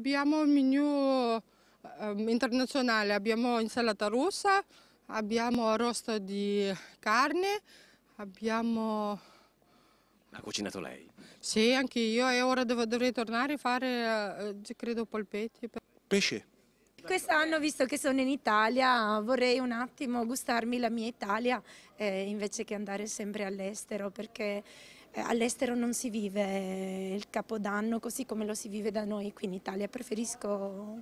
Abbiamo un menu ehm, internazionale, abbiamo insalata russa, abbiamo arrosto di carne, abbiamo... Ha cucinato lei? Sì, anche io e ora devo, dovrei tornare a fare, eh, credo, polpetti. Pesce? Quest'anno, visto che sono in Italia, vorrei un attimo gustarmi la mia Italia eh, invece che andare sempre all'estero perché eh, all'estero non si vive eh, il Capodanno così come lo si vive da noi qui in Italia, preferisco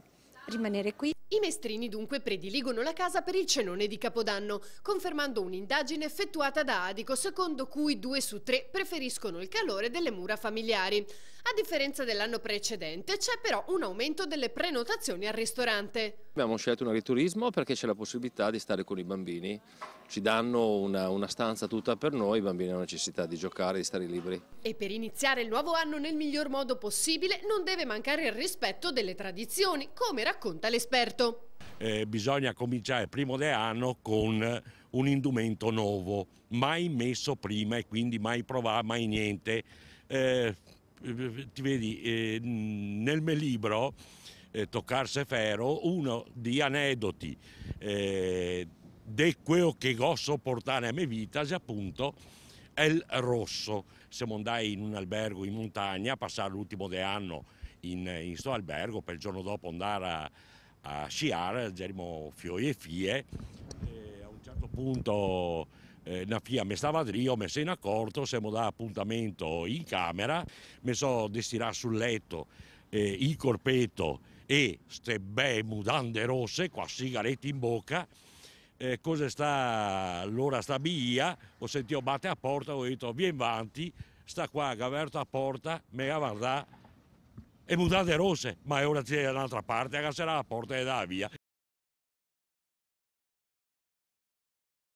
rimanere qui. I mestrini dunque prediligono la casa per il cenone di Capodanno, confermando un'indagine effettuata da Adico secondo cui due su tre preferiscono il calore delle mura familiari. A differenza dell'anno precedente c'è però un aumento delle prenotazioni al ristorante. Abbiamo scelto un agriturismo perché c'è la possibilità di stare con i bambini, ci danno una, una, stanza tutta per noi, i bambini hanno necessità di giocare, di stare liberi. E per iniziare il nuovo anno nel miglior modo possibile non deve mancare il rispetto delle tradizioni, come racconta l'esperto. Eh, bisogna cominciare il primo anno con un indumento nuovo, mai messo prima e quindi mai provare, mai niente. Eh, ti vedi, eh, nel mio libro eh, toccarse ferro, uno di aneddoti eh, di quello che posso portare a mia vita è appunto il rosso. Siamo andati in un albergo in montagna a passare l'ultimo anno in questo albergo, per il giorno dopo andare a, a sciare, germo fioi e fie. E a un certo punto eh, una fia mi stava drio, mi sono accorto, siamo da appuntamento in camera, mi sono destinato sul letto eh, il corpetto e ste belle mutande rosse, qua sigarette in bocca, eh, cosa sta allora sta via, ho sentito batte a porta, ho detto vien avanti, sta qua che ha aperto la porta, me la guarda e mutande rosse, ma ora c'è un'altra parte, che sarà la porta e da via,